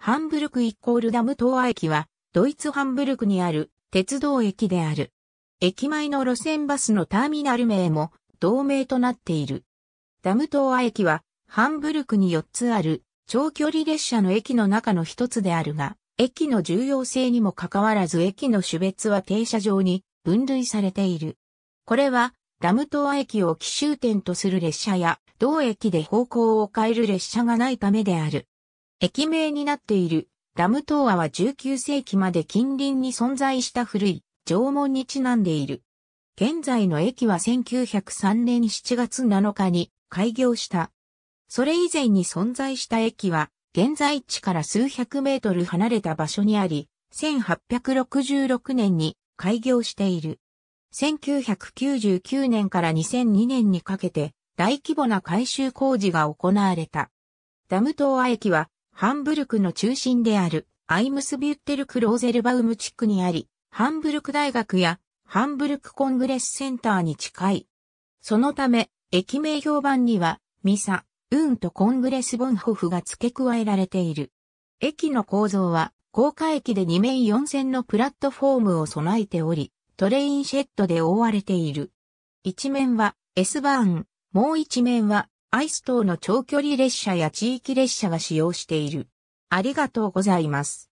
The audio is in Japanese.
ハンブルクイコールダム東亜駅は、ドイツハンブルクにある鉄道駅である。駅前の路線バスのターミナル名も同名となっている。ダム東亜駅は、ハンブルクに4つある長距離列車の駅の中の一つであるが、駅の重要性にもかかわらず駅の種別は停車場に分類されている。これは、ダム東亜駅を奇襲点とする列車や、同駅で方向を変える列車がないためである。駅名になっているラムトーアは19世紀まで近隣に存在した古い縄文にちなんでいる。現在の駅は1903年7月7日に開業した。それ以前に存在した駅は、現在地から数百メートル離れた場所にあり、1866年に開業している。1999年から2002年にかけて、大規模な改修工事が行われた。ダムトーア駅はハンブルクの中心であるアイムスビュッテルク・ローゼルバウム地区にあり、ハンブルク大学やハンブルクコングレスセンターに近い。そのため、駅名評判には、ミサ、ウーンとコングレスボンホフが付け加えられている。駅の構造は、高架駅で2面4線のプラットフォームを備えており、トレインシェッドで覆われている。一面は S バーン、もう一面はアイス等の長距離列車や地域列車が使用している。ありがとうございます。